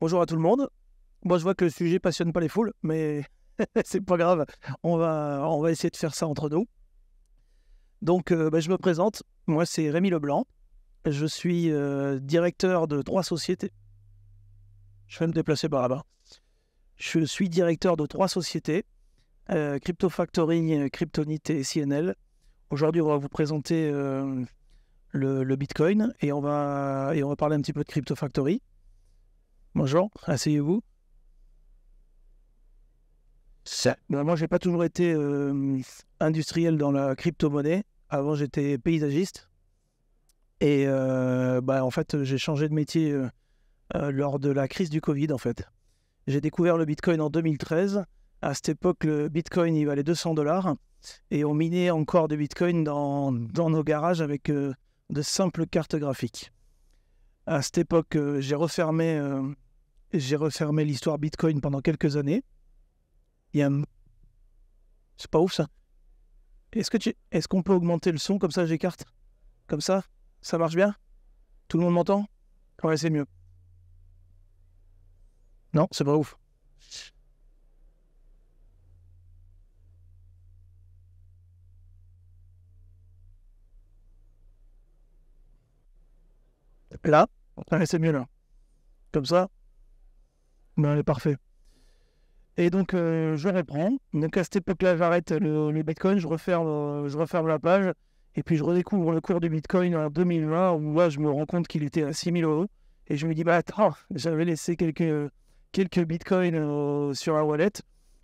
Bonjour à tout le monde. Moi, je vois que le sujet passionne pas les foules, mais c'est pas grave. On va, on va essayer de faire ça entre nous. Donc, euh, bah, je me présente. Moi, c'est Rémi Leblanc. Je suis euh, directeur de trois sociétés. Je vais me déplacer par là-bas. Je suis directeur de trois sociétés euh, Crypto Factory, et CNL. Aujourd'hui, on va vous présenter euh, le, Bitcoin et on, va, et on va parler un petit peu de Crypto Factory. Bonjour, asseyez-vous. Ben, moi, j'ai pas toujours été euh, industriel dans la crypto-monnaie. Avant, j'étais paysagiste. Et euh, ben, en fait, j'ai changé de métier euh, lors de la crise du Covid, en fait. J'ai découvert le Bitcoin en 2013. À cette époque, le Bitcoin, il valait 200 dollars. Et on minait encore du Bitcoin dans, dans nos garages avec de simples cartes graphiques. À cette époque, j'ai refermé j'ai refermé l'histoire Bitcoin pendant quelques années. Il y a un... C'est pas ouf ça. Est-ce que tu... est-ce qu'on peut augmenter le son comme ça j'écarte Comme ça Ça marche bien Tout le monde m'entend Ouais, c'est mieux. Non, c'est pas ouf. Là, c'est mieux là. Comme ça, elle ben, est parfait. Et donc, euh, je reprends. Donc, à cette époque-là, j'arrête le, Bitcoin, je referme, euh, je la page. Et puis, je redécouvre le cours du Bitcoin en 2020, où là, je me rends compte qu'il était à 6000 euros. Et je me dis, bah attends, j'avais laissé quelques, Bitcoins euh, sur la wallet.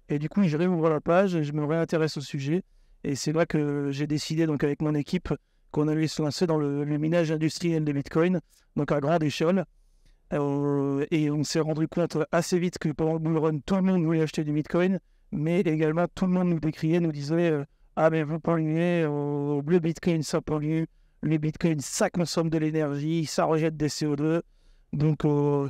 Et du coup, je réouvre la page, je me réintéresse au sujet. Et c'est là que j'ai décidé, donc avec mon équipe, qu'on allait se lancer dans le, le minage industriel des bitcoins, donc à grande échelle. Euh, et on s'est rendu compte assez vite que pendant le bull run, tout le monde voulait acheter du Bitcoin, mais également tout le monde nous décriait, nous disait euh, Ah, mais vous polluez, le Bitcoin ça pollue, le Bitcoin ça consomme de l'énergie, ça rejette des CO2. Donc euh,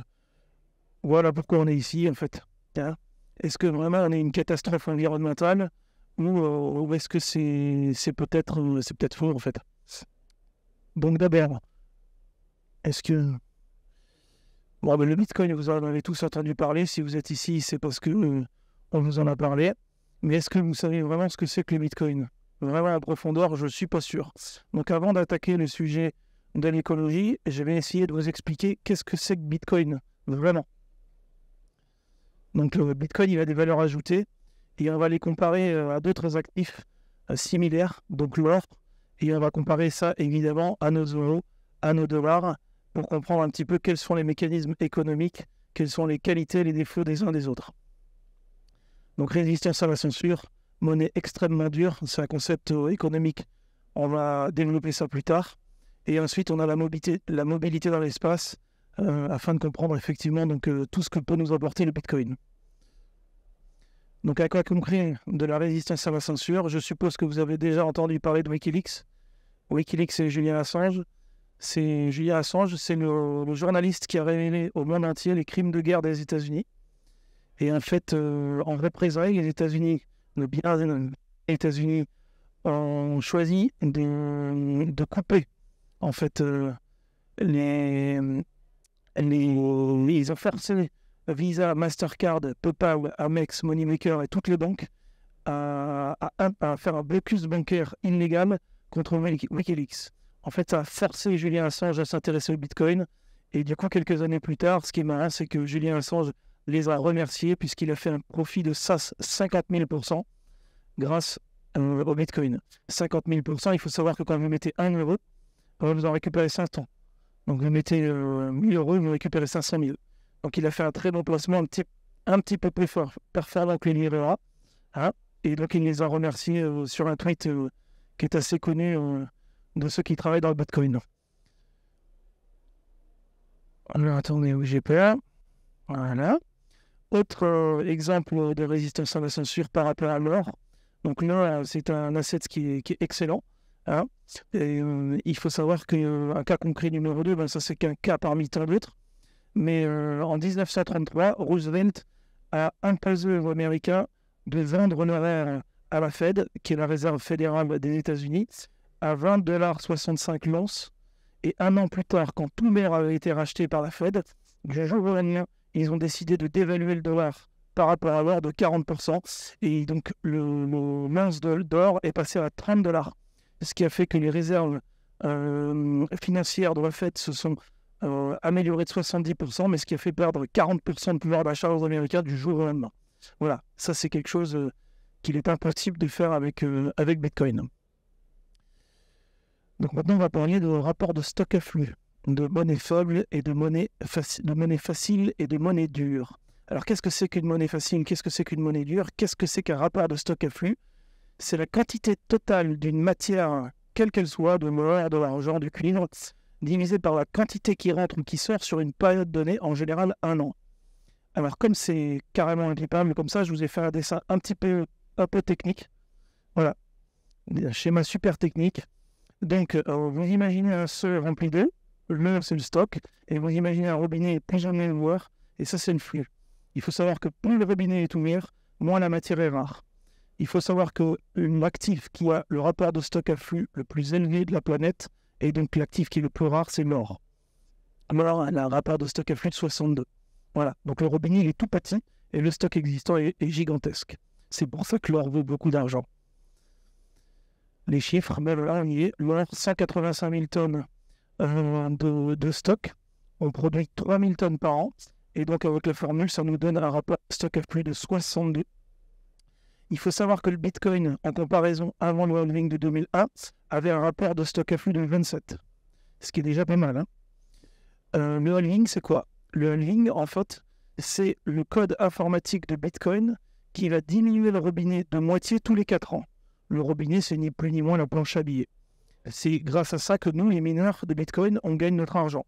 voilà pourquoi on est ici en fait. Hein. est-ce que vraiment on est une catastrophe environnementale ou, est-ce que c'est, c'est peut-être c'est peut-être faux en fait Donc d'abord, est-ce que eh ben, le Bitcoin, vous en avez tous entendu parler. Si vous êtes ici, c'est parce que euh, on vous en a parlé. Mais est-ce que vous savez vraiment ce que c'est que le Bitcoin Vraiment à profondeur, je ne suis pas sûr. Donc avant d'attaquer le sujet de l'écologie, je vais essayer de vous expliquer qu'est-ce que c'est que Bitcoin, vraiment. Donc le Bitcoin, il a des valeurs ajoutées et on va les comparer euh, à d'autres actifs euh, similaires, donc l'or, et on va comparer ça évidemment à nos euros, à nos dollars, pour comprendre un petit peu quels sont les mécanismes économiques, quelles sont les qualités les défauts des uns des autres. Donc résistance à la censure, monnaie extrêmement dure, c'est un concept euh, économique, on va développer ça plus tard. Et ensuite, on a la mobilité, dans l'espace, euh, afin de comprendre effectivement donc, euh, tout ce que peut nous apporter le Bitcoin. Donc à quoi concret de la résistance à la censure Je suppose que vous avez déjà entendu parler de Wikileaks. Wikileaks et Julien Assange. C'est Julia Assange, c'est le, journaliste qui a révélé au monde entier les crimes de guerre des États-Unis. Et en fait, euh, en représailles, les États-Unis, le bien des États-Unis, ont choisi de, couper en fait euh, les, les, Visa, Mastercard, PayPal, Amex, Moneymaker et toutes les banques à, à faire un blocus bancaire illégal contre Wikileaks en fait, ça a forcé Julien Assange à s'intéresser au Bitcoin. Et du coup, quelques années plus tard, ce qui m'a c'est que Julien Assange les a remerciés puisqu'il a fait un profit de 50 000 grâce euh, au Bitcoin. 50 000 il faut savoir que quand vous mettez 1 euro, euh, vous en récupérez 500. Donc vous mettez 1 euh, 1000 euros, vous récupérez 500 000. Donc il a fait un très bon placement, un petit, un petit peu plus fort, performant que les hein Et donc il les a remerciés sur un tweet qui est assez connu de ceux qui travaillent dans le Bitcoin. Alors, attendez, où j'ai peur. Voilà. Autre euh, exemple de résistance à la censure par rapport à l'or. Donc l'or, euh, c'est un asset qui est, qui excellent. Hein. Et, euh, il faut savoir qu'un cas concret numéro 2, ben, ça c'est qu'un cas parmi tant d'autres. Mais en 1933, Roosevelt a imposé aux Américains de vendre l'or à la Fed, qui est la réserve fédérale des États-Unis, à 65 l'once. Et un an plus tard, quand tout maire avait été racheté par la Fed, ils ont décidé de dévaluer le dollar par rapport à l'or de 40%. Et donc, le, mince mince d'or est passé à 30 dollars. Ce qui a fait que les réserves euh, financières de la Fed se sont euh, améliorées de 70%, mais ce qui a fait perdre 40% de pouvoir d'achat aux Américains du jour au lendemain. Voilà, ça c'est quelque chose euh, qu'il est impossible de faire avec, avec Bitcoin. Donc maintenant, on va parler de rapport de stock à flux, de monnaie faible et de monnaie, de monnaie facile et de monnaie dure. Alors qu'est-ce que c'est qu'une monnaie facile Qu'est-ce que c'est qu'une monnaie dure Qu'est-ce que c'est qu'un rapport de stock à flux C'est la quantité totale d'une matière, quelle qu'elle soit, de monnaie, de l'argent, du cuivre, divisée par la quantité qui rentre ou qui sort sur une période donnée, en général un an. Alors comme c'est carrément mais comme ça, je vous ai fait un dessin un petit peu, un peu technique. Voilà, un schéma super technique. Donc, euh, vous imaginez un seul rempli d'eau, l'eau c'est le stock, et vous imaginez un robinet plus jamais voir. et ça c'est le flux. Il faut savoir que plus le robinet est ouvert, moins la matière est rare. Il faut savoir qu'une actif qui a le rapport de stock à flux le plus élevé de la planète, et donc l'actif qui est le plus rare, c'est l'or. Alors, a un rapport de stock à flux de 62. Voilà, donc le robinet il est tout petit, et le stock existant est gigantesque. C'est pour ça que l'or vaut beaucoup d'argent les chiffres, mais là, il y 185 000 tonnes euh, de, stock. On produit 3 000 tonnes par an. Et donc, avec la formule, ça nous donne un rapport stock à de 62. Il faut savoir que le Bitcoin, en comparaison avant le halving de 2001, avait un rapport de stock à de 27, ce qui est déjà pas mal. Hein. Euh, le holding, c'est quoi Le halving, en fait, c'est le code informatique de Bitcoin qui va diminuer le robinet de moitié tous les 4 ans le robinet, c'est ni plus ni moins la planche à billets. C'est grâce à ça que nous, les mineurs de Bitcoin, on gagne notre argent.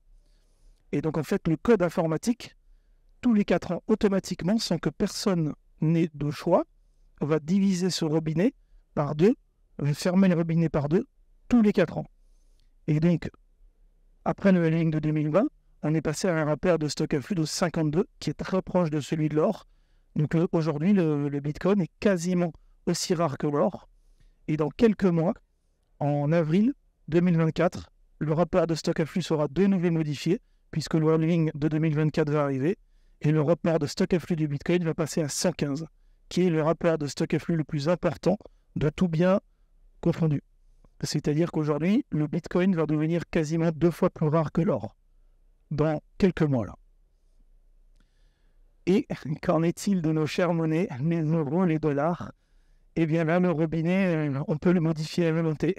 Et donc, en fait, le code informatique, tous les 4 ans, automatiquement, sans que personne n'ait de choix, on va diviser ce robinet par deux, fermer le robinet par deux, tous les 4 ans. Et donc, après le l de 2020, on est passé à un rapport de stock à flux de 52, qui est très proche de celui de l'or. Donc euh, aujourd'hui, le Bitcoin est quasiment aussi rare que l'or. Et dans quelques mois, en avril 2024, le rapport de stock à flux sera de nouveau modifié, puisque le halving de 2024 va arriver, et le rapport de stock à flux du Bitcoin va passer à 115, qui est le rapport de stock à flux le plus important de tout bien confondu. C'est-à-dire qu'aujourd'hui, le Bitcoin va devenir quasiment deux fois plus rare que l'or, dans quelques mois là. Et qu'en est-il de nos chères monnaies, les euros, les dollars et eh bien là, le robinet, euh, on peut le modifier à volonté.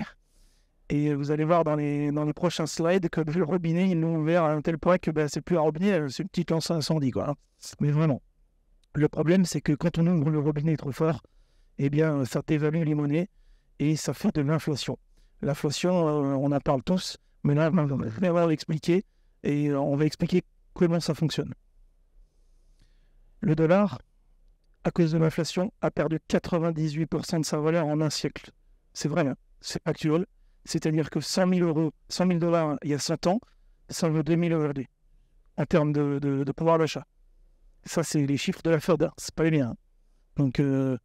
Et euh, vous allez voir dans les, dans les prochains slides que le robinet, ils l'ont ouvert à un tel point que ce bah, c'est plus un robinet, euh, c'est une petite lance incendie. Quoi, hein. Mais vraiment, le problème, c'est que quand on ouvre le robinet trop fort, eh bien, ça dévalue les monnaies et ça fait de l'inflation. L'inflation, on en parle tous, mais là, on va l'expliquer. et on va expliquer comment ça fonctionne. Le dollar, cause de l'inflation, a perdu 98% de sa valeur en un siècle. C'est vrai, hein. c'est actuel. C'est-à-dire que 100 000 euros, 100 000 dollars il y a 7 ans, ça vaut 2 000 aujourd'hui, en termes de, pouvoir d'achat. Ça, c'est les chiffres de la Fed, hein. c'est pas les hein. Donc, euh,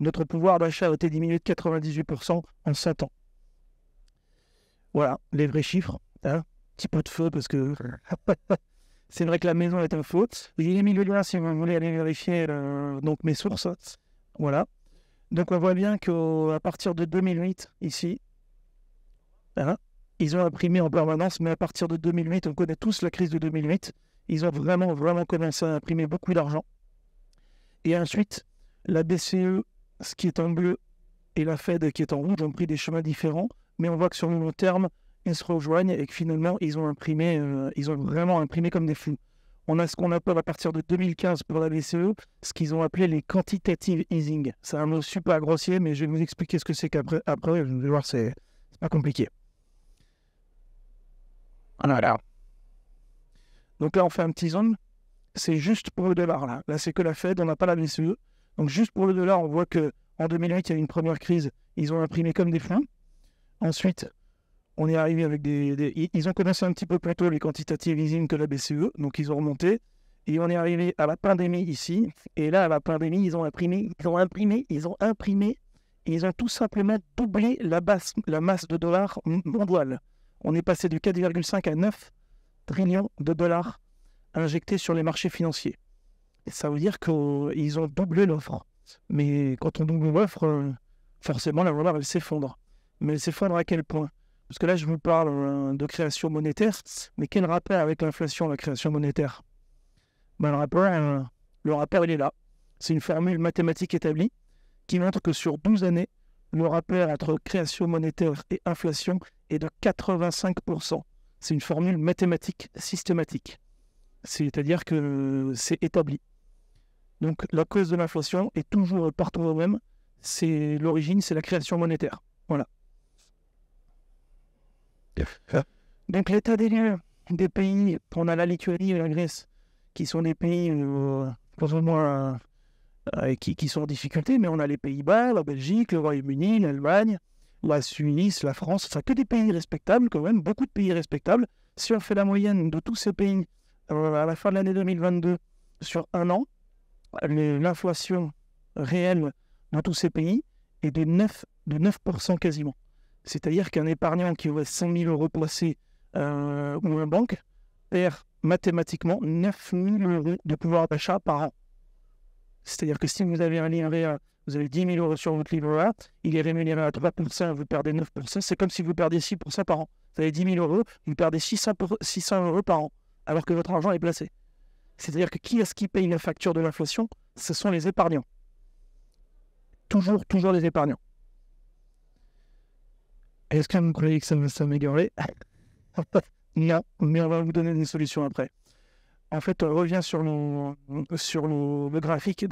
notre pouvoir d'achat a été diminué de 98% en 5 ans. Voilà, les vrais chiffres. Hein Petit peu de feu parce que C'est vrai que la maison est en faute. J'ai mis le lien si vous voulez aller vérifier euh, donc mes sources. Voilà. Donc on voit bien qu'à partir de 2008, ici, hein, ils ont imprimé en permanence, mais à partir de 2008, on connaît tous la crise de 2008, ils ont vraiment, vraiment commencé à imprimer beaucoup d'argent. Et ensuite, la BCE, ce qui est en bleu, et la Fed, qui est en rouge, ont pris des chemins différents, mais on voit que sur le long terme, se rejoignent et que finalement, ils ont imprimé, euh, ils ont vraiment imprimé comme des fous. On a ce qu'on appelle à partir de 2015 pour la BCE, ce qu'ils ont appelé les quantitative easing. C'est un mot super grossier, mais je vais vous expliquer ce que c'est qu'après. Après, vous allez voir, c'est pas compliqué. Voilà. Donc là, on fait un petit zone. C'est juste pour le dollar. Là, là c'est que la Fed, on n'a pas la BCE. Donc juste pour le dollar, on voit que en 2008, il y a une première crise. Ils ont imprimé comme des fous. Ensuite, on est arrivé avec des, Ils ont commencé un petit peu plus tôt les quantitative easing que la BCE, donc ils ont remonté. Et on est arrivé à la pandémie ici. Et là, à la pandémie, ils ont imprimé, ils ont imprimé, ils ont imprimé. Et ils ont tout simplement doublé la, la masse de dollars mondiale. On est passé de 4,5 à 9 trillions de dollars injectés sur les marchés financiers. ça veut dire qu'ils ont doublé l'offre. Mais quand on double l'offre, euh, forcément, la valeur, elle s'effondre. Mais elle s'effondre à quel point parce que là, je vous parle euh, de création monétaire, mais quel rapport avec l'inflation, la création monétaire ben, le, rapport, euh, le rapport, il est là. C'est une formule mathématique établie qui montre que sur 12 années, le rapport entre création monétaire et inflation est de 85%. C'est une formule mathématique systématique. C'est-à-dire que c'est établi. Donc la cause de l'inflation est toujours partout au même. C'est l'origine, c'est la création monétaire. Voilà. Hein? Donc l'état des lieux des pays, on a la Lituanie et la Grèce, qui sont des pays euh, moins, euh, euh, qui, sont en difficulté, mais on a les Pays-Bas, la Belgique, le Royaume-Uni, l'Allemagne, la Suisse, la France, Ça, que des pays respectables quand même, beaucoup de pays respectables. Si on fait la moyenne de tous ces pays à la fin de l'année 2022 sur un an, l'inflation réelle dans tous ces pays est de 9%, de 9 quasiment. C'est-à-dire qu'un épargnant qui voit 5 000 euros placés euh, ou une banque perd mathématiquement 9 000 euros de pouvoir d'achat par an. C'est-à-dire que si vous avez un livret vous avez 10 000 euros sur votre livret A, il est rémunéré à 3 vous perdez 9 c'est comme si vous perdiez 6 par an. Vous avez 10 000 euros, vous perdez 600, 600 euros par an, alors que votre argent est placé. C'est-à-dire que qui est-ce qui paye la facture de l'inflation Ce sont les épargnants. Toujours, toujours les épargnants. Est-ce que vous croyez que ça va s'améliorer Non, mais on va vous donner des solutions après. En fait, on revient sur, le, sur graphique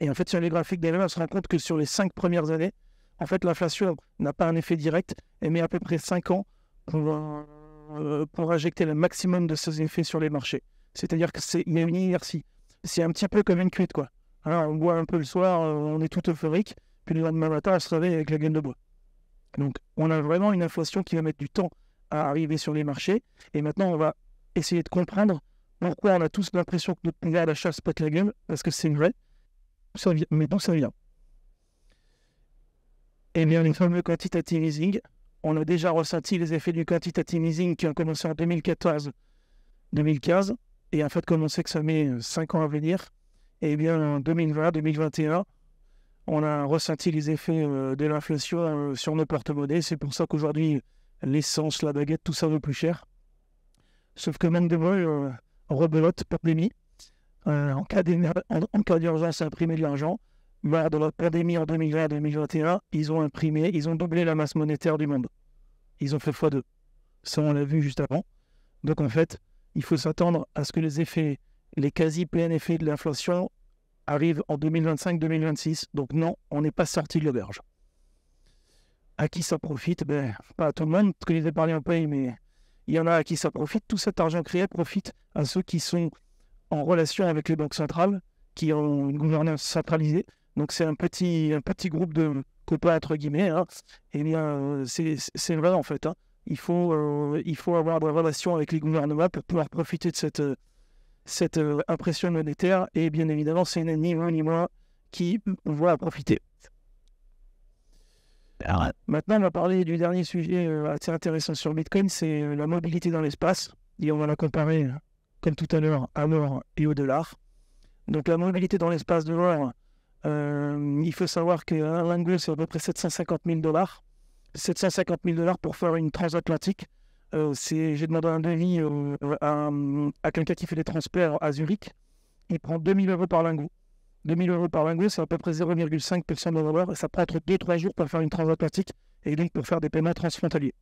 Et en fait, sur les graphiques d'avant, on se rend compte que sur les cinq premières années, en fait, l'inflation n'a pas un effet direct, et met à peu près 5 ans euh, pour, injecter le maximum de ces effets sur les marchés. C'est-à-dire que c'est une inertie. C'est un petit peu comme une cuite, quoi. Alors, on boit un peu le soir, euh, on est tout euphorique, puis le lendemain matin, on se réveille avec la gueule de bois. Donc, on a vraiment une inflation qui va mettre du temps à arriver sur les marchés. Et maintenant, on va essayer de comprendre pourquoi on a tous l'impression que notre pouvoir à l'achat se de la gueule, parce que c'est vrai. vraie. maintenant, ça vient. Eh bien, les fameux quantitative easing, on a déjà ressenti les effets du quantitative easing qui ont commencé en 2014-2015. Et en fait, comme on sait que ça met 5 euh, ans à venir, eh bien, en 2020-2021, on a ressenti les effets euh, de l'inflation euh, sur nos porte monnaie C'est pour ça qu'aujourd'hui, l'essence, la baguette, tout ça vaut plus cher. Sauf que même demain, euh, rebelote, pandémie. en cas d'urgence, imprimer de l'argent. Mais de la pandémie en 2020-2021, ils ont imprimé, ils ont doublé la masse monétaire du monde. Ils ont fait x2. Ça, on l'a vu juste avant. Donc, en fait, il faut s'attendre à ce que les effets, les quasi pleins effets de l'inflation arrive en 2025-2026. Donc non, on n'est pas sorti de l'auberge. À qui ça profite ben, Pas à tout le monde, parce que les un peu, mais il y en a à qui ça profite. Tout cet argent créé profite à ceux qui sont en relation avec les banques centrales, qui ont une gouvernance centralisée. Donc c'est un petit, un petit groupe de copains, entre guillemets. Hein. Et eh bien, euh, c'est vrai en fait. Hein. Il, faut, euh, il faut avoir des relations avec les gouvernements pour pouvoir profiter de cette... Euh, cette euh, impression monétaire et bien évidemment c'est ni moi ni moi qui va profiter. Ah maintenant on va parler du dernier sujet euh, assez intéressant sur Bitcoin, c'est euh, la mobilité dans l'espace et on va la comparer comme tout à l'heure à l'or et au dollar. Donc la mobilité dans l'espace de l'or, il faut savoir qu'un hein, l'angle c'est à peu près 750 000 dollars. 750 000 dollars pour faire une transatlantique. Euh, j'ai demandé un devis euh, à, quelqu'un qui fait des transferts à Zurich. Il prend 2000 euros par lingot. 2000 euros par lingot, c'est à peu près 0,5% de valeur ça prend être 2-3 jours pour faire une transatlantique et donc pour faire des paiements transfrontaliers.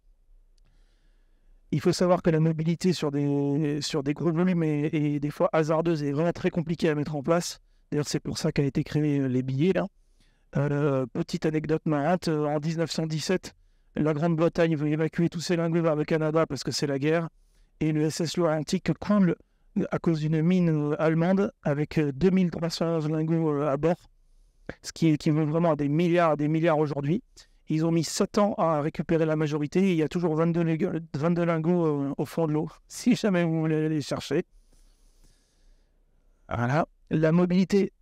Il faut savoir que la mobilité sur des, sur des gros volumes est, des fois hasardeuse et vraiment très compliquée à mettre en place. D'ailleurs, c'est pour ça qu'a été créés euh, les billets. petite anecdote marrante, en 1917, la Grande-Bretagne veut évacuer tous ses lingots vers le Canada parce que c'est la guerre. Et le SS Atlantique coule à cause d'une mine allemande avec 2300 euh, lingots euh, à bord, ce qui, qui vaut vraiment des milliards des milliards aujourd'hui. Ils ont mis 7 ans à récupérer la majorité il y a toujours 22, 22 lingots euh, au fond de l'eau, si jamais vous voulez les chercher. Voilà. La mobilité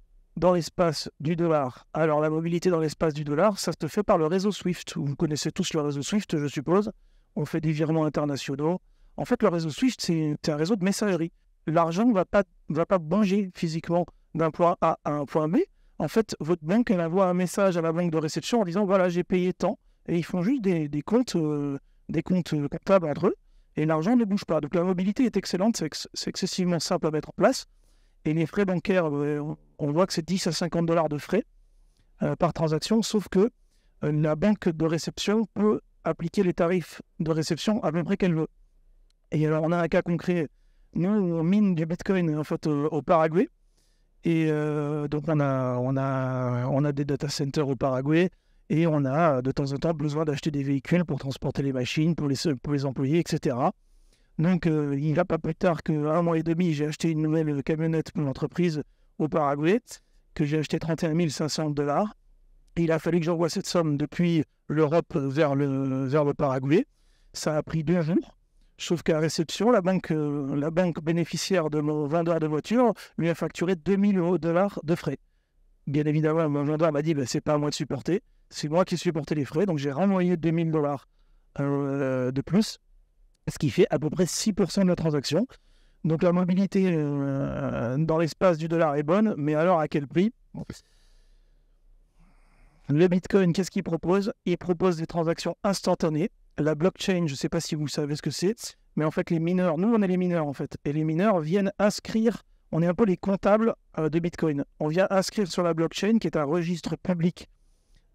dans l'espace du dollar. Alors la mobilité dans l'espace du dollar, ça se fait par le réseau SWIFT. Vous connaissez tous le réseau SWIFT, je suppose. On fait des virements internationaux. En fait, le réseau SWIFT, c'est un réseau de messagerie. L'argent ne va pas, va pas bouger physiquement d'un point A à un point B. En fait, votre banque, elle envoie un message à la banque de réception en disant, voilà, j'ai payé tant. Et ils font juste des, comptes, des comptes euh, comptables euh, entre eux. Et l'argent ne bouge pas. Donc la mobilité est excellente, c'est excessivement simple à mettre en place. Et les frais bancaires, euh, on voit que c'est 10 à 50 dollars de frais euh, par transaction, sauf que euh, la banque de réception peut appliquer les tarifs de réception à peu près qu'elle veut. Et alors, on a un cas concret. Nous, on mine du Bitcoin en au Paraguay. Et donc, on a, on, a, on a des data centers au Paraguay et on a de temps en temps besoin d'acheter des véhicules pour transporter les machines, pour les, pour les employés, etc. Donc, euh, il n'y a pas plus tard qu'un mois et demi, j'ai acheté une nouvelle camionnette pour l'entreprise au Paraguay, que j'ai acheté 31 500 dollars. Il a fallu que j'envoie cette somme depuis l'Europe vers le, Paraguay. Ça a pris deux jours. Sauf qu'à réception, la banque, euh, la banque bénéficiaire de mon vendeur de voiture lui a facturé 2000 euros dollars de frais. Bien évidemment, mon vendeur m'a dit bah, c'est pas à moi de supporter, c'est moi qui supportais les frais, donc j'ai renvoyé 2000 dollars euh, de plus ce qui fait à peu près 6% de la transaction. Donc la mobilité euh, dans l'espace du dollar est bonne, mais alors à quel prix Le Bitcoin, qu'est-ce qu'il propose Il propose des transactions instantanées. La blockchain, je ne sais pas si vous savez ce que c'est, mais en fait les mineurs, nous on est les mineurs en fait, et les mineurs viennent inscrire, on est un peu les comptables euh, de Bitcoin. On vient inscrire sur la blockchain, qui est un registre public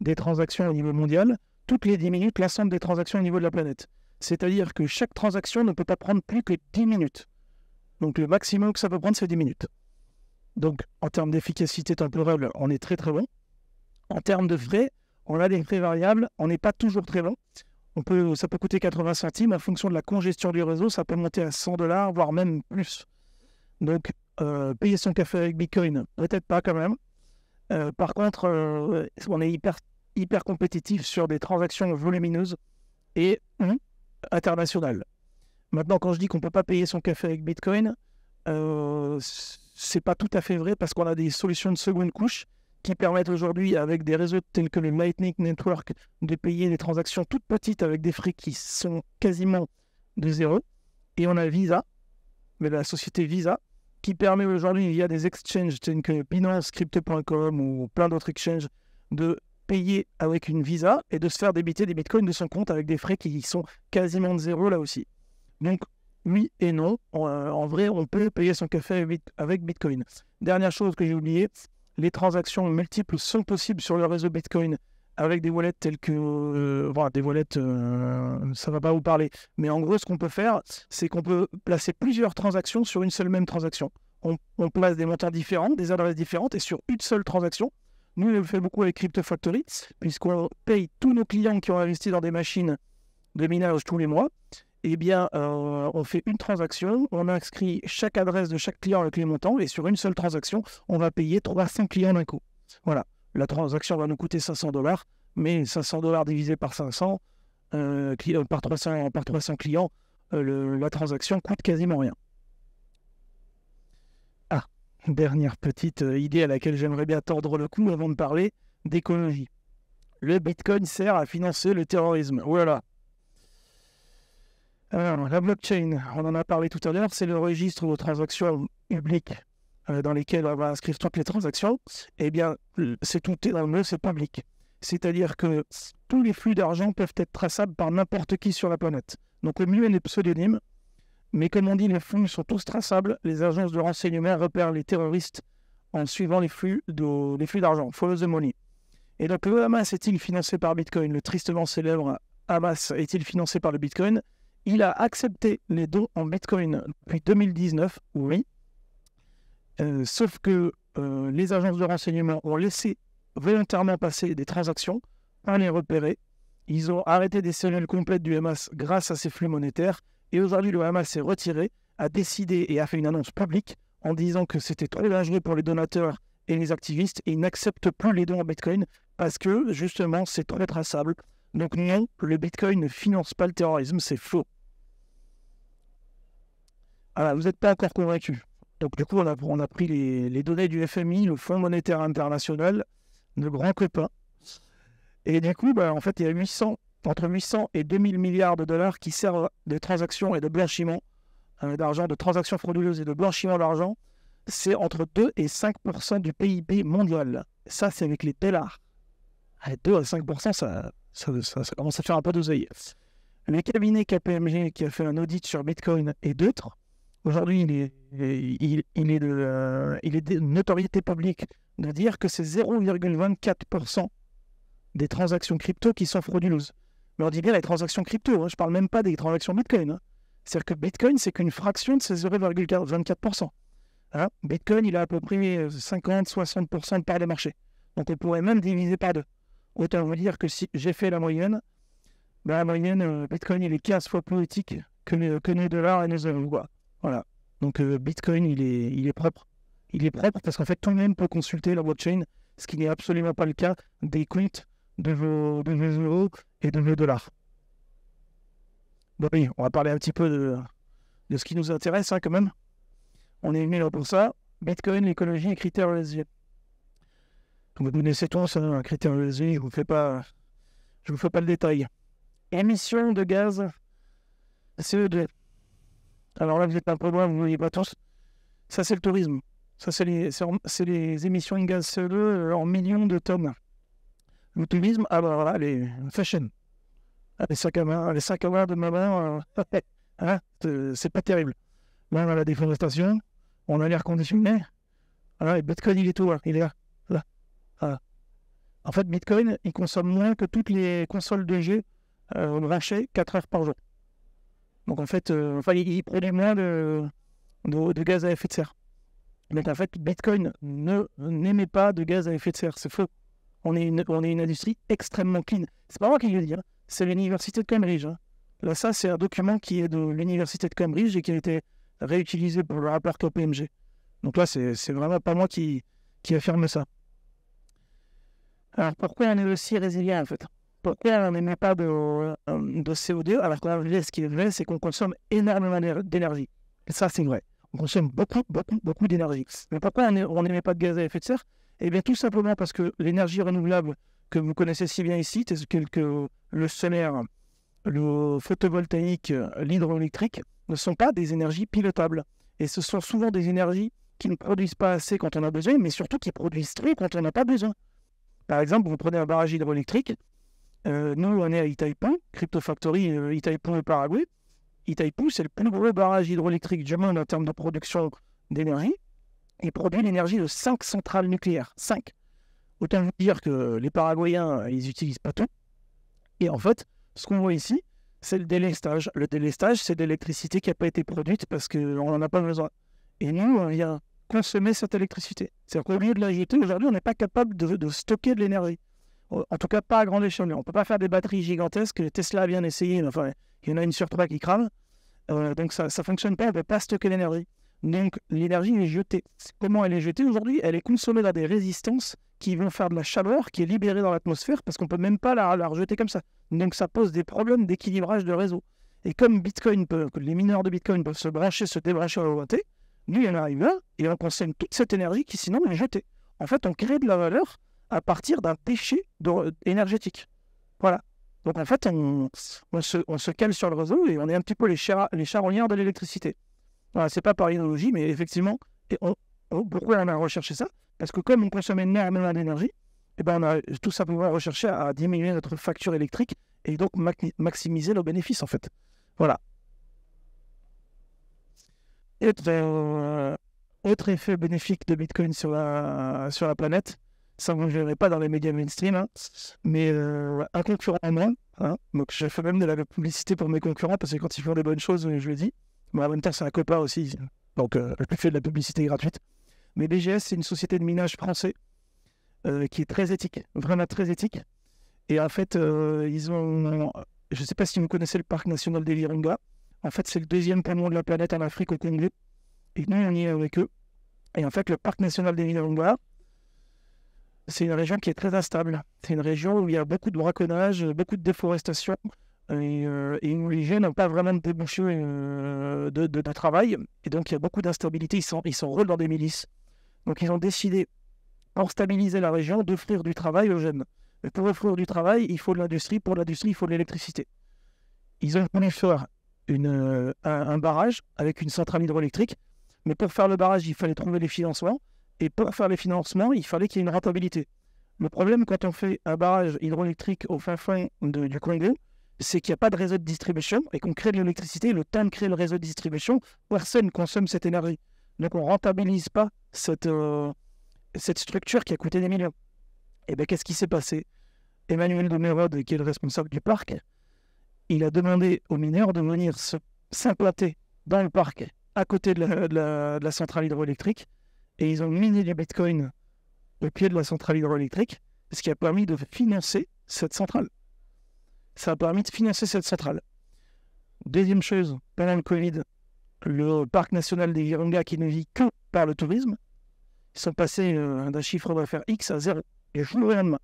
des transactions au niveau mondial, toutes les 10 minutes la l'ensemble des transactions au niveau de la planète. C'est-à-dire que chaque transaction ne peut pas prendre plus que 10 minutes. Donc le maximum que ça peut prendre, c'est 10 minutes. Donc en termes d'efficacité temporelle, on est très très bon. En termes de frais, on a des frais variables, on n'est pas toujours très bon. On peut, ça peut coûter 80 centimes. En fonction de la congestion du réseau, ça peut monter à 100 dollars, voire même plus. Donc, euh, payer son café avec Bitcoin, peut-être pas quand même. Euh, par contre, euh, on est hyper, hyper compétitif sur des transactions volumineuses et international. Maintenant, quand je dis qu'on ne peut pas payer son café avec Bitcoin, euh, c'est pas tout à fait vrai parce qu'on a des solutions de seconde couche qui permettent aujourd'hui, avec des réseaux tels que le Lightning Network, de payer des transactions toutes petites avec des frais qui sont quasiment de zéro. Et on a Visa, mais la société Visa, qui permet aujourd'hui, via des exchanges tels que Binance, Crypto.com ou plein d'autres exchanges, de payer avec une Visa et de se faire débiter des bitcoins de son compte avec des frais qui sont quasiment de zéro là aussi. Donc, oui et non. En, euh, vrai, on peut payer son café avec Bitcoin. Dernière chose que j'ai oublié, les transactions multiples sont possibles sur le réseau Bitcoin avec des wallets telles que. voilà, euh, des wallets, euh, ça va pas vous parler. Mais en gros, ce qu'on peut faire, c'est qu'on peut placer plusieurs transactions sur une seule même transaction. On, on place des montants différents, des adresses différentes et sur une seule transaction, nous, on le fait beaucoup avec CryptoFactory, puisqu'on paye tous nos clients qui ont investi dans des machines de minage tous les mois. Eh bien, euh, on fait une transaction, on inscrit chaque adresse de chaque client le les montant, et sur une seule transaction, on va payer 300 clients d'un coup. Voilà. La transaction va nous coûter 500 dollars, mais 500 dollars divisé par 500, euh, par, 300, par 300 clients, euh, la transaction coûte quasiment rien. dernière petite euh, idée à laquelle j'aimerais bien tordre le cou avant de parler d'écologie. Le Bitcoin sert à financer le terrorisme. Voilà. Alors, la blockchain, on en a parlé tout à l'heure, c'est le registre de transactions publiques euh, dans lesquelles on va inscrire toutes les transactions. Eh bien, c'est tout le c'est public. C'est-à-dire que tous les flux d'argent peuvent être traçables par n'importe qui sur la planète. Donc, le mieux est les pseudonymes. Mais comme on dit, les flux sont tous traçables. Les agences de renseignement repèrent les terroristes en suivant les flux d'argent, les flux follow the money. Et donc le Hamas est-il financé par Bitcoin Le tristement célèbre Hamas est-il financé par le Bitcoin Il a accepté les dons en Bitcoin depuis 2019, oui. Euh, sauf que euh, les agences de renseignement ont laissé volontairement passer des transactions, à les repérer. Ils ont arrêté des cellules complètes du Hamas grâce à ces flux monétaires et aujourd'hui, le Hamas s'est retiré, a décidé et a fait une annonce publique en disant que c'était trop dangereux pour les donateurs et les activistes et ils n'accepte plus les dons en Bitcoin parce que justement c'est trop traçable. Donc non, le Bitcoin ne finance pas le terrorisme, c'est faux. Alors vous n'êtes pas encore convaincu. Donc du coup, on a, on a pris les, données du FMI, le Fonds monétaire international, Ne grand pas. Et du coup, bah, en fait, il y a 800 entre 800 et 2000 milliards de dollars qui servent de transactions et de blanchiment hein, d'argent, de transactions frauduleuses et de blanchiment d'argent. C'est entre 2 et 5 du PIB mondial. Ça, c'est avec les télars. 2 à 5 ça, commence à faire un peu d'oseille. Le cabinet KPMG qui a fait un audit sur Bitcoin et d'autres, aujourd'hui, il est, il, est de, euh, il est de notoriété publique de dire que c'est 0,24% des transactions crypto qui sont frauduleuses. Mais on dit bien les transactions crypto, hein. je parle même pas des transactions Bitcoin. Hein. C'est-à-dire que Bitcoin, c'est qu'une fraction de ces 0,24%. Hein. Bitcoin, il a à peu près 50-60% euh, de part de marché. Donc on pourrait même diviser par deux. Autant vous dire que si j'ai fait la moyenne, bah, la moyenne, euh, Bitcoin, il est 15 fois plus éthique que, nos, dollars et nos euros. Voilà. Donc euh, Bitcoin, il est, il est propre. Il est propre parce qu'en fait, toi-même, monde consulter la blockchain, ce qui n'est absolument pas le cas des comptes de vos, euros et de vos dollars. Bon, oui, on va parler un petit peu de, de ce qui nous intéresse hein, quand même. On est venu là pour ça. Bitcoin, l'écologie et critères ESG. vous connaissez tous, hein, un critère ESG, je vous pas, je vous fais pas le détail. Émissions de gaz ce 2 Alors là, vous êtes un peu loin, vous ne voyez pas tous. Ça, c'est le tourisme. Ça, c'est les, les émissions de gaz CO2 e en millions de tonnes le tourisme, ah bah, les fashion. Ah, les sacs à main, les sacs à main de ma main, euh, hein, c'est pas terrible. Là, on a la déforestation, on a l'air conditionné. Alors ah, et Bitcoin, il est tout, là, hein, il est là. Ah. En fait, Bitcoin, il consomme moins que toutes les consoles de jeu euh, 4 heures par jour. Donc en fait, euh, il, produit moins de, de, gaz à effet de serre. Mais en fait, Bitcoin n'émet pas de gaz à effet de serre, c'est faux on est une, industrie extrêmement clean. C'est pas moi qui le dis, c'est l'université de Cambridge. Hein. Là, ça, c'est un document qui est de l'université de Cambridge et qui a été réutilisé pour le rapport PMG. Donc là, c'est vraiment pas moi qui, qui affirme ça. Alors pourquoi on est aussi résilient en fait Pourquoi on n'émet pas de, euh, CO2 alors que là, ce qui est vrai, c'est qu'on consomme énormément d'énergie. Ça, c'est vrai. On consomme beaucoup, beaucoup, beaucoup d'énergie. Mais pourquoi on n'émet pas de gaz à effet de serre eh bien, tout simplement parce que l'énergie renouvelable que vous connaissez si bien ici, que le solaire, le photovoltaïque, l'hydroélectrique, ne sont pas des énergies pilotables. Et ce sont souvent des énergies qui ne produisent pas assez quand on a besoin, mais surtout qui produisent trop quand on n'a pas besoin. Par exemple, vous prenez un barrage hydroélectrique. Euh, nous, on est à Itaipon, Cryptofactory, Factory euh, et Paraguay. Itaipon, c'est le plus gros barrage hydroélectrique du monde en termes de production d'énergie il produit l'énergie de cinq centrales nucléaires. Cinq. Autant vous dire que les Paraguayens, ils n'utilisent pas tout. Et en fait, ce qu'on voit ici, c'est le délestage. Le délestage, c'est de l'électricité qui n'a pas été produite parce qu'on n'en a pas besoin. Et nous, on a consommer cette électricité. C'est-à-dire de la aujourd'hui, on n'est pas capable de, stocker de l'énergie. En tout cas, pas à grande échelle. On ne peut pas faire des batteries gigantesques. Tesla a bien essayé, enfin, il y en a une sur trois qui crame. Euh, donc, ça ne fonctionne pas. On ne peut pas stocker l'énergie. Donc l'énergie est jetée. Comment elle est jetée aujourd'hui Elle est consommée dans des résistances qui vont faire de la chaleur qui est libérée dans l'atmosphère parce qu'on ne peut même pas la, rejeter comme ça. Donc ça pose des problèmes d'équilibrage de réseau. Et comme Bitcoin les mineurs de Bitcoin peuvent se brancher, se débrancher à lui, il en arrive un et on consomme toute cette énergie qui sinon est jetée. En fait, on crée de la valeur à partir d'un péché énergétique. Voilà. Donc en fait, on, se, cale sur le réseau et on est un petit peu les, de l'électricité c'est pas par idéologie, mais effectivement, pourquoi on a recherché ça Parce que comme on consommait énormément l'énergie, et eh ben on a tout simplement recherché à diminuer notre facture électrique et donc maximiser nos bénéfices en fait. Voilà. Et, autre euh, effet bénéfique de Bitcoin sur la, planète, ça ne verrez pas dans les médias mainstream, hein, mais euh, un concurrent à moi, hein, donc je fais même de la publicité pour mes concurrents parce que quand ils font des bonnes choses, je le dis, mais en même c'est un copain aussi. Donc, euh, je fais de la publicité gratuite. Mais BGS, c'est une société de minage français euh, qui est très éthique, vraiment très éthique. Et en fait, euh, ils ont. Je ne sais pas si vous connaissez le parc national des Virunga. En fait, c'est le deuxième canon de la planète en Afrique au Congo. Et nous, on y est avec eux. Et en fait, le parc national des Virunga, c'est une région qui est très instable. C'est une région où il y a beaucoup de braconnage, beaucoup de déforestation et, les jeunes n'ont pas vraiment débouché euh, de, de, de, travail. Et donc, il y a beaucoup d'instabilité. Ils sont, ils sont dans des milices. Donc, ils ont décidé, pour stabiliser la région, d'offrir du travail aux jeunes. Mais pour offrir du travail, il faut de l'industrie. Pour l'industrie, il faut de l'électricité. Ils ont voulu faire euh, un, barrage avec une centrale hydroélectrique. Mais pour faire le barrage, il fallait trouver les financements. Et pour faire les financements, il fallait qu'il y ait une rentabilité. Le problème quand on fait un barrage hydroélectrique au fin fond de, du Congo, c'est qu'il n'y a pas de réseau de distribution et qu'on crée de l'électricité. Le temps de créer le réseau de distribution, personne ne consomme cette énergie. Donc on ne rentabilise pas cette, euh, cette structure qui a coûté des millions. Et eh bien qu'est-ce qui s'est passé Emmanuel de qui est le responsable du parc, il a demandé aux mineurs de venir s'implanter dans le parc à côté de la, de la centrale hydroélectrique et ils ont miné les bitcoins au pied de la centrale hydroélectrique, ce qui a permis de financer cette centrale ça a permis de financer cette centrale. Deuxième chose, pendant le Covid, le parc national des Virunga qui ne vit que par le tourisme, ils sont passés euh, d'un chiffre d'affaires X à zéro, et je le lendemain.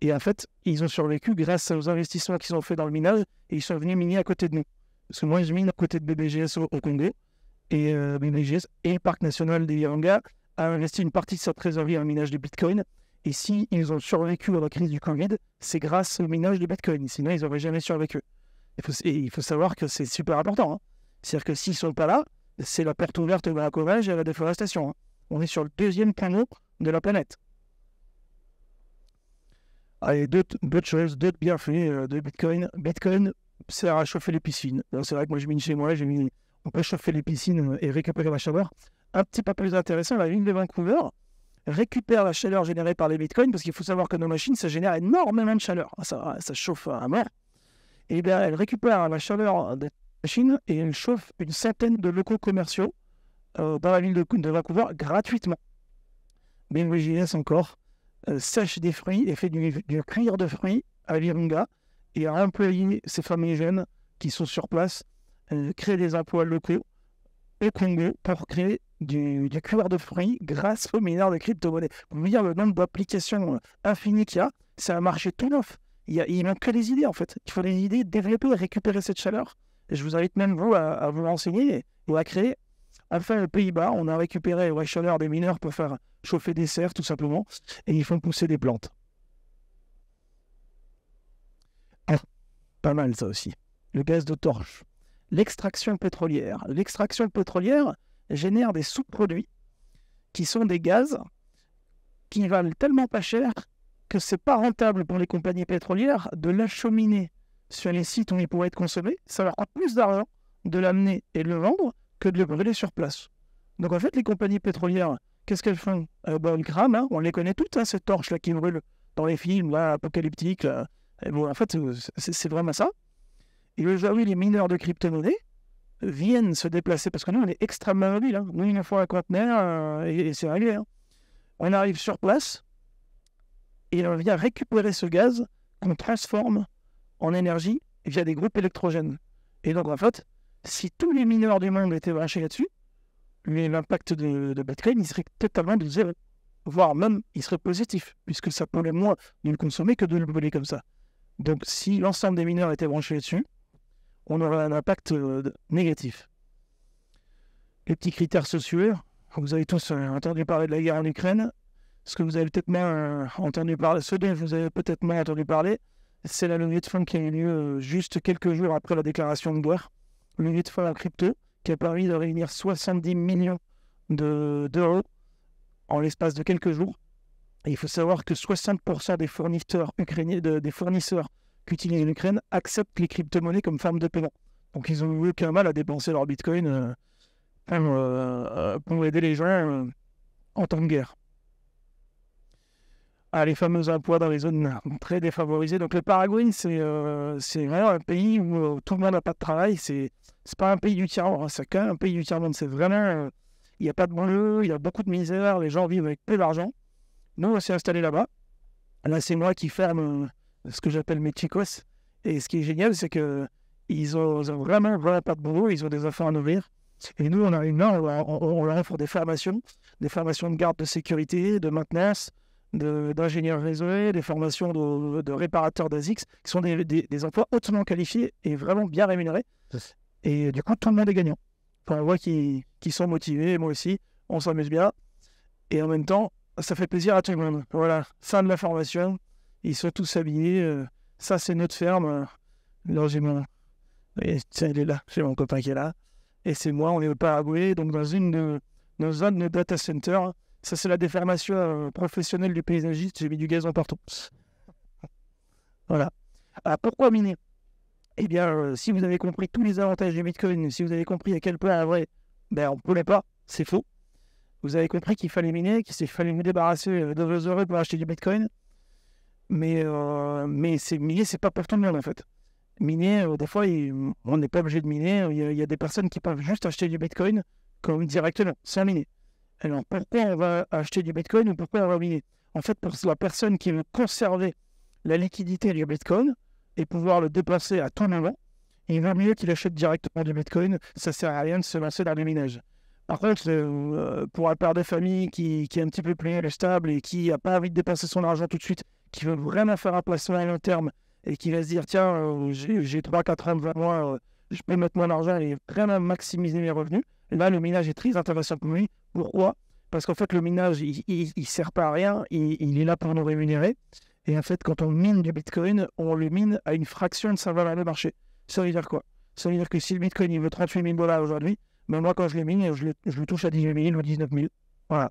Et en fait, ils ont survécu grâce aux investissements qu'ils ont fait dans le minage, et ils sont venus miner à côté de nous. Parce que moi, je mine à côté de BBGS au, Congo, et euh, BBGS et le parc national des Virunga a investi une partie de sa trésorerie en minage de Bitcoin, et s'ils ont survécu à la crise du Covid, c'est grâce au minage de Bitcoin. Sinon, ils n'auraient jamais survécu. Il faut, et il faut savoir que c'est super important. Hein. C'est-à-dire que s'ils ne sont pas là, c'est la perte ouverte la braconnage et la déforestation. Hein. On est sur le deuxième panneau de la planète. Allez, d'autres choses, d'autres bienfaits euh, de Bitcoin. Bitcoin sert à chauffer les piscines. C'est vrai que moi, j'ai mine chez moi, j'ai mis... on peut chauffer les piscines euh, et récupérer la chaleur. Un petit peu plus intéressant, la ville de Vancouver récupère la chaleur générée par les bitcoins, parce qu'il faut savoir que nos machines, ça génère énormément de chaleur. Ah, ça, chauffe à mort. Et bien, elle récupère la chaleur des machines et elle chauffe une centaine de locaux commerciaux euh, dans la ville de, de Vancouver gratuitement. BMWGS encore euh, sèche des fruits et fait du, du de fruits à l'Irunga et a employé ces familles jeunes qui sont sur place, euh, créer des emplois locaux au Congo pour créer du, du de fruits grâce aux mineurs de crypto-monnaies. Vous me le nombre d'applications euh, infinies qu'il y a, c'est un marché tout neuf. Il n'y a, même que des idées en fait. Il faut des idées, développer et récupérer cette chaleur. je vous invite même vous à, vous renseigner ou à créer. Enfin, aux Pays-Bas, on a récupéré la chaleur des mineurs pour faire chauffer des serres tout simplement et ils font pousser des plantes. Ah, pas mal ça aussi. Le gaz de torche. L'extraction pétrolière. L'extraction pétrolière, génère des sous-produits qui sont des gaz qui valent tellement pas cher que c'est pas rentable pour les compagnies pétrolières de l'acheminer sur les sites où il pourrait être consommé. Ça leur coûte plus d'argent de l'amener et de le vendre que de le brûler sur place. Donc en fait, les compagnies pétrolières, qu'est-ce qu'elles font euh, bah, Le hein. on les connaît toutes, hein, ces torches-là qui brûlent dans les films là, apocalyptiques. Euh, bon, en fait, euh, c'est vraiment ça. Et aujourd'hui, les mineurs de crypto viennent se déplacer, parce que nous, on est extrêmement mobile. Hein. Nous, une fois un conteneur, euh, et, c'est réglé. Hein. On arrive sur place et on vient récupérer ce gaz qu'on transforme en énergie via des groupes électrogènes. Et donc, en fait, si tous les mineurs du monde étaient branchés là-dessus, l'impact de, de il serait totalement de zéro. Voire même, il serait positif, puisque ça pourrait moins de le consommer que de le brûler comme ça. Donc, si l'ensemble des mineurs étaient branchés là-dessus, on aura un impact euh, négatif. Les petits critères sociaux, vous avez tous euh, entendu parler de la guerre en Ukraine. Ce que vous avez peut-être mal euh, entendu parler, ce dont vous avez peut-être mal entendu parler, c'est la levée de fonds qui a eu lieu juste quelques jours après la déclaration de guerre. Levée de fonds crypto qui a permis de réunir 70 millions d'euros en l'espace de quelques jours. Et il faut savoir que 60% des fournisseurs ukrainiens, des fournisseurs qu'utilise l'Ukraine acceptent les crypto-monnaies comme forme de paiement. Donc ils ont eu aucun mal à dépenser leur bitcoin euh, euh, pour aider les gens euh, en temps de guerre. Ah, les fameux emplois dans les zones très défavorisées. Donc le Paraguay, c'est vraiment un pays où tout le monde n'a pas de travail. C'est pas un pays du tiers-monde, hein, c'est un pays du tiers-monde. C'est vraiment. Il n'y a pas de banlieue, il y a beaucoup de misère, les gens vivent avec peu d'argent. Nous, on s'est installés là-bas. là c'est moi qui ferme ce que j'appelle mes chicos. Et ce qui est génial, c'est que ils ont, vraiment, vraiment pas de boulot, ils ont des enfants à nourrir. Et nous, on arrive là, on, on, on leur offre des formations, des formations de garde de sécurité, de maintenance, d'ingénieurs réseaux, réseau, des formations de, de réparateurs d'ASICS, qui sont des, des, emplois hautement qualifiés et vraiment bien rémunérés. Et du coup, tout le monde est gagnant. on voit qu'ils sont motivés, moi aussi, on s'amuse bien. Et en même temps, ça fait plaisir à tout le monde. Voilà, fin de la formation ils sont tous habillés. Euh, ça, c'est notre ferme. Hein. Là, j'ai mon. est là. J'ai mon copain qui est là. Et c'est moi, on est au Paraguay, donc dans une de nos zones de data center. Hein. Ça, c'est la déformation euh, professionnelle du paysagiste. J'ai mis du gazon partout. Voilà. Alors, ah, pourquoi miner Eh bien, euh, si vous avez compris tous les avantages du Bitcoin, si vous avez compris à quel point, à vrai, ben, on ne pouvait pas, c'est faux. Vous avez compris qu'il fallait miner, qu'il fallait me débarrasser de vos heureux pour acheter du Bitcoin mais, euh, mais c'est, miner, c'est pas pour tout le monde en fait. Miner, euh, des fois, on n'est pas obligé de miner. Il y, a, des personnes qui peuvent juste acheter du bitcoin comme directement, sans miner. Alors pourquoi on va acheter du bitcoin ou pourquoi on va miner En fait, parce que la personne qui veut conserver la liquidité du bitcoin et pouvoir le dépasser à tout moment, il vaut mieux qu'il achète directement du bitcoin. Ça sert à rien de se lancer dans le minage. Par contre, euh, pour un père de famille qui, est un petit peu plus stable et qui n'a pas envie de dépasser son argent tout de suite, qui veut vraiment faire un placement à long terme et qui va se dire tiens, euh, j'ai 3, 4 ans, 20 mois, euh, je peux mettre mon argent et vraiment maximiser mes revenus, là, le minage est très intéressant pour lui. Pourquoi Parce qu'en fait, le minage, il ne sert pas à rien, il, est là pour nous rémunérer. Et en fait, quand on mine du bitcoin, on le mine à une fraction de sa valeur de marché. Ça veut dire quoi Ça veut dire que si le bitcoin, il veut 38 000 dollars aujourd'hui, mais ben moi, quand je le mine, je le, je le touche à 18 000 ou 19 000. Voilà.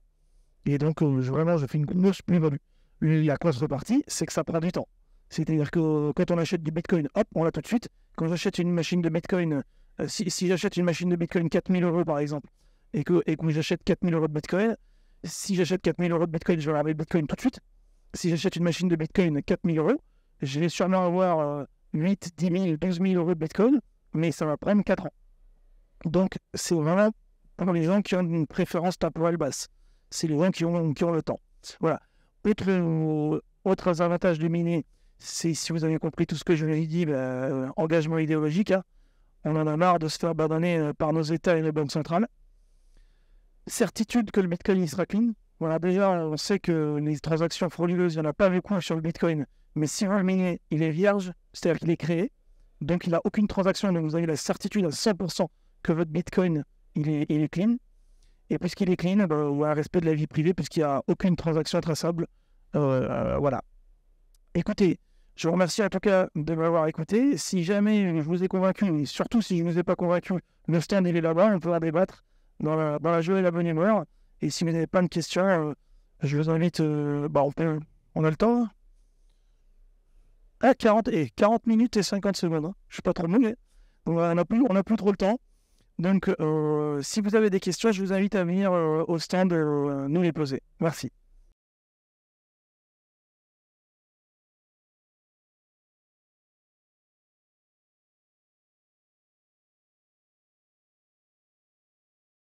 Et donc, euh, vraiment, je fais une grosse plus-value la contrepartie, c'est que ça prend du temps. C'est-à-dire que quand on achète du Bitcoin, hop, on l'a tout de suite. Quand j'achète une machine de Bitcoin, euh, si, j'achète une machine de Bitcoin 4000 euros par exemple, et que, et que j'achète 4000 euros de Bitcoin, si j'achète 4000 euros de Bitcoin, je vais avoir le Bitcoin tout de suite. Si j'achète une machine de Bitcoin 4000 euros, je vais sûrement avoir 8, 10 000, 12 000 euros de Bitcoin, mais ça va prendre 4 ans. Donc, c'est vraiment pour les gens qui ont une préférence temporelle basse. C'est les gens qui ont, qui ont le temps. Voilà. Autre, autres avantages du miné, c'est si vous avez compris tout ce que je vous ai dit, ben, euh, engagement idéologique. Hein. On en a marre de se faire abandonner euh, par nos États et les banques centrales. Certitude que le Bitcoin il sera clean. Voilà, déjà, on sait que les transactions frauduleuses, il n'y en a pas beaucoup hein, sur le Bitcoin. Mais si un le miner, il est vierge, c'est-à-dire qu'il est créé, donc il n'a aucune transaction, donc vous avez la certitude à 100% que votre Bitcoin, il est clean. Et puisqu'il est clean, ben, ou un respect de la vie privée, puisqu'il n'y a aucune transaction traçable. Euh, euh, voilà. Écoutez, je vous remercie en tout cas de m'avoir écouté. Si jamais je vous ai convaincu, et surtout si je ne vous ai pas convaincu, le stand est là-bas, on pourra débattre dans la, dans la joie et la bonne humeur. Et si vous n'avez pas de questions, euh, je vous invite. bah, on, a le temps. Hein. ah, 40, et 40 minutes et 50 secondes. Hein. Je suis pas trop mouillé. On n'a plus, on plus trop le temps. Donc, euh, si vous avez des questions, je vous invite à venir euh, au stand euh, nous les poser. Merci.